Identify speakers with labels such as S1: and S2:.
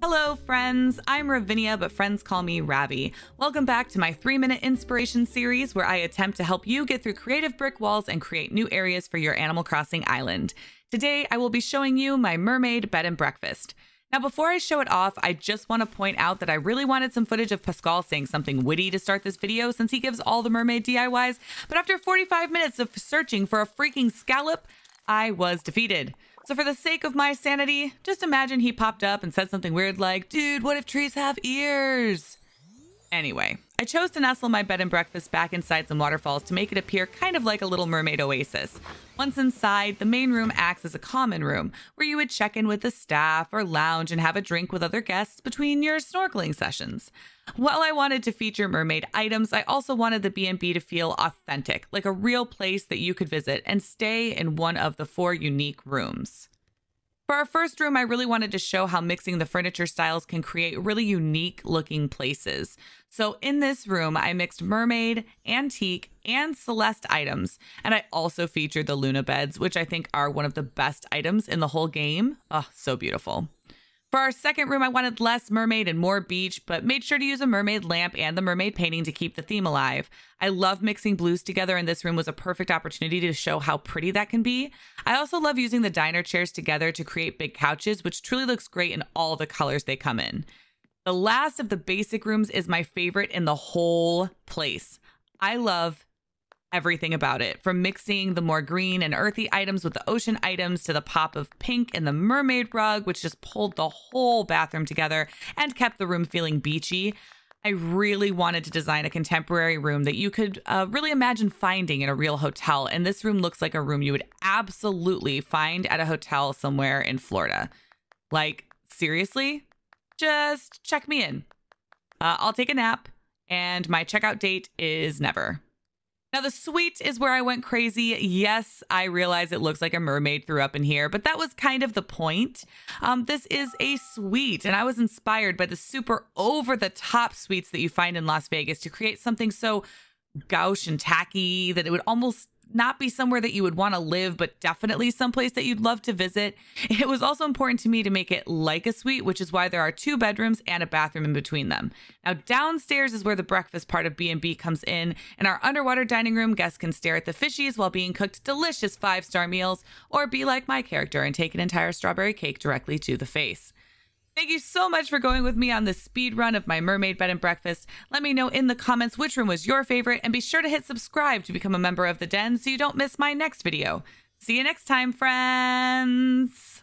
S1: Hello, friends. I'm Ravinia, but friends call me Ravi. Welcome back to my three minute inspiration series where I attempt to help you get through creative brick walls and create new areas for your Animal Crossing island. Today, I will be showing you my mermaid bed and breakfast. Now, before I show it off, I just want to point out that I really wanted some footage of Pascal saying something witty to start this video since he gives all the mermaid DIYs, but after 45 minutes of searching for a freaking scallop, I was defeated. So, for the sake of my sanity, just imagine he popped up and said something weird like, dude, what if trees have ears? Anyway, I chose to nestle my bed and breakfast back inside some waterfalls to make it appear kind of like a little mermaid oasis. Once inside, the main room acts as a common room where you would check in with the staff or lounge and have a drink with other guests between your snorkeling sessions. While I wanted to feature mermaid items, I also wanted the B&B to feel authentic, like a real place that you could visit and stay in one of the four unique rooms. For our first room, I really wanted to show how mixing the furniture styles can create really unique looking places. So in this room, I mixed mermaid, antique, and celeste items. And I also featured the Luna beds, which I think are one of the best items in the whole game. Oh, so beautiful. For our second room, I wanted less mermaid and more beach, but made sure to use a mermaid lamp and the mermaid painting to keep the theme alive. I love mixing blues together, and this room was a perfect opportunity to show how pretty that can be. I also love using the diner chairs together to create big couches, which truly looks great in all the colors they come in. The last of the basic rooms is my favorite in the whole place. I love everything about it from mixing the more green and earthy items with the ocean items to the pop of pink in the mermaid rug, which just pulled the whole bathroom together and kept the room feeling beachy. I really wanted to design a contemporary room that you could uh, really imagine finding in a real hotel, and this room looks like a room you would absolutely find at a hotel somewhere in Florida. Like, seriously? Just check me in. Uh, I'll take a nap, and my checkout date is never. Now, the suite is where I went crazy. Yes, I realize it looks like a mermaid threw up in here, but that was kind of the point. Um, this is a suite, and I was inspired by the super over the top suites that you find in Las Vegas to create something so gauche and tacky that it would almost not be somewhere that you would want to live, but definitely someplace that you'd love to visit. It was also important to me to make it like a suite, which is why there are two bedrooms and a bathroom in between them. Now, downstairs is where the breakfast part of B&B comes in, and our underwater dining room guests can stare at the fishies while being cooked delicious five-star meals or be like my character and take an entire strawberry cake directly to the face. Thank you so much for going with me on the speed run of my mermaid bed and breakfast. Let me know in the comments which room was your favorite, and be sure to hit subscribe to become a member of the den so you don't miss my next video. See you next time, friends!